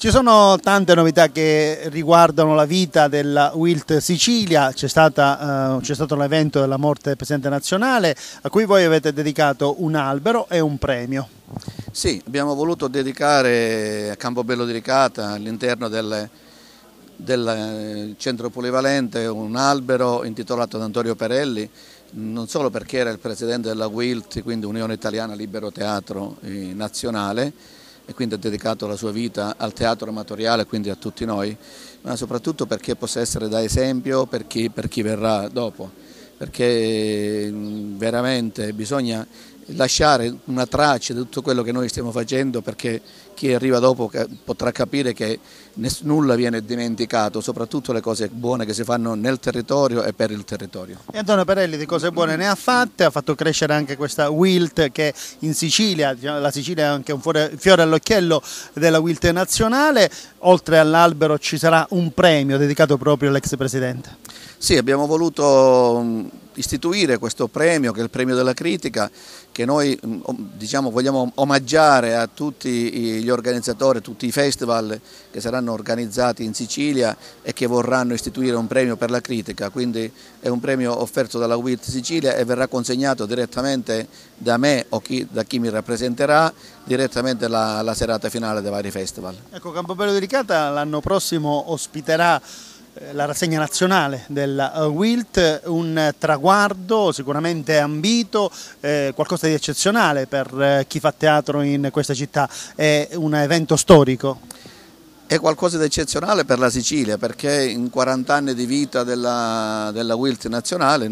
Ci sono tante novità che riguardano la vita della Wilt Sicilia, c'è, stata, eh, c'è stato l'evento della morte del Presidente nazionale a cui voi avete dedicato un albero e un premio. Sì, abbiamo voluto dedicare a Campobello di Ricata all'interno del, del eh, centro polivalente un albero intitolato ad Antonio Perelli non solo perché era il presidente della WILT, quindi Unione Italiana Libero Teatro eh, Nazionale, e quindi ha dedicato la sua vita al teatro amatoriale, quindi a tutti noi, ma soprattutto perché possa essere da esempio per chi, per chi verrà dopo, perché veramente bisogna lasciare una traccia di tutto quello che noi stiamo facendo perché chi arriva dopo potrà capire che nulla viene dimenticato, soprattutto le cose buone che si fanno nel territorio e per il territorio. E Antonio Perelli di cose buone ne ha fatte, ha fatto crescere anche questa Wilt che in Sicilia, diciamo, la Sicilia è anche un fiore all'occhiello della Wilt nazionale, oltre all'albero ci sarà un premio dedicato proprio all'ex presidente. Sì, abbiamo voluto istituire questo premio che è il premio della critica che noi mm, diciamo, vogliamo omaggiare a tutti gli organizzatori, tutti i festival che saranno organizzati in Sicilia e che vorranno istituire un premio per la critica, quindi è un premio offerto dalla WIT Sicilia e verrà consegnato direttamente da me o chi, da chi mi rappresenterà direttamente alla serata finale dei vari festival. Ecco, Campobello di Ricata l'anno prossimo ospiterà eh, la rassegna nazionale della eh, Wilt, un traguardo sicuramente ambito, eh, qualcosa di eccezionale per eh, chi fa teatro in questa città, è un evento storico. È qualcosa di eccezionale per la Sicilia perché in 40 anni di vita della, della Wilt nazionale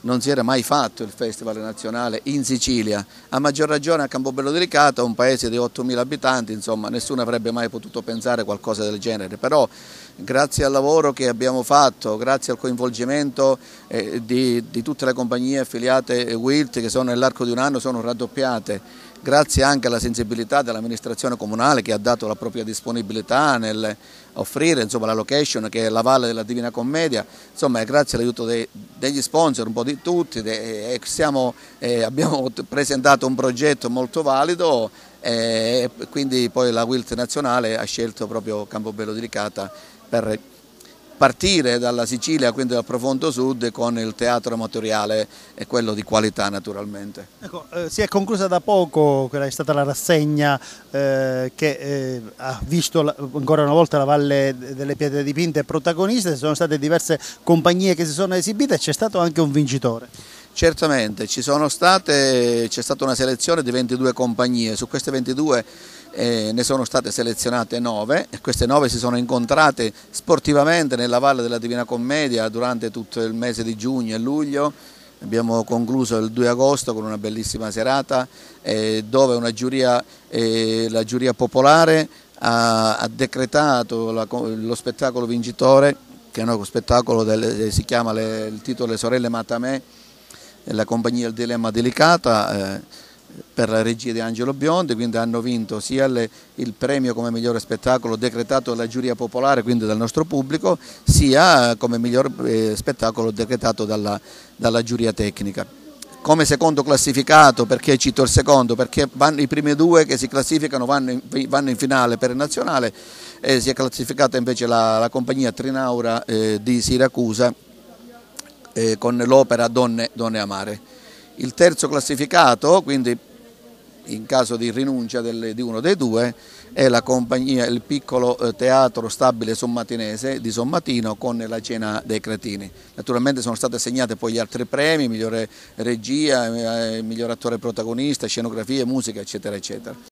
non si era mai fatto il festival nazionale in Sicilia, a maggior ragione a Campobello di Ricata, un paese di 8.000 abitanti, insomma nessuno avrebbe mai potuto pensare a qualcosa del genere, però grazie al lavoro che abbiamo fatto, grazie al coinvolgimento eh, di, di tutte le compagnie affiliate Wilt che sono nell'arco di un anno sono raddoppiate grazie anche alla sensibilità dell'amministrazione comunale che ha dato la propria disponibilità nel offrire insomma, la location che è la Valle della Divina Commedia, insomma grazie all'aiuto degli sponsor, un po' di tutti, de, eh, siamo, eh, abbiamo presentato un progetto molto valido eh, e quindi poi la Wilt Nazionale ha scelto proprio Campobello di Ricata per partire dalla Sicilia, quindi dal profondo sud, con il teatro amatoriale e quello di qualità naturalmente. Ecco, eh, si è conclusa da poco quella è stata la rassegna eh, che eh, ha visto la, ancora una volta la Valle delle Pietre Dipinte protagonista, ci sono state diverse compagnie che si sono esibite e c'è stato anche un vincitore. Certamente, c'è stata una selezione di 22 compagnie, su queste 22 eh, ne sono state selezionate nove e queste nove si sono incontrate sportivamente nella Valle della Divina Commedia durante tutto il mese di giugno e luglio. Abbiamo concluso il 2 agosto con una bellissima serata eh, dove giuria, eh, la giuria popolare ha, ha decretato la, lo spettacolo vincitore, che è uno spettacolo del, eh, si chiama le, il titolo Le sorelle Matamè, eh, la compagnia Il dilemma delicata eh, per la regia di Angelo Biondi, quindi hanno vinto sia le, il premio come migliore spettacolo decretato dalla giuria popolare, quindi dal nostro pubblico, sia come miglior eh, spettacolo decretato dalla, dalla, giuria tecnica. Come secondo classificato, perché cito il secondo? Perché vanno, i primi due che si classificano vanno in, vanno in finale per il nazionale e si è classificata invece la, la compagnia Trinaura eh, di Siracusa eh, con l'opera Donne, Donne Amare. Il terzo classificato, quindi in caso di rinuncia delle, di uno dei due, è la compagnia, il piccolo eh, teatro stabile sommatinese di Sommatino con la cena dei cretini. Naturalmente sono state assegnate poi gli altri premi, migliore regia, eh, miglior attore protagonista, scenografie, musica eccetera eccetera.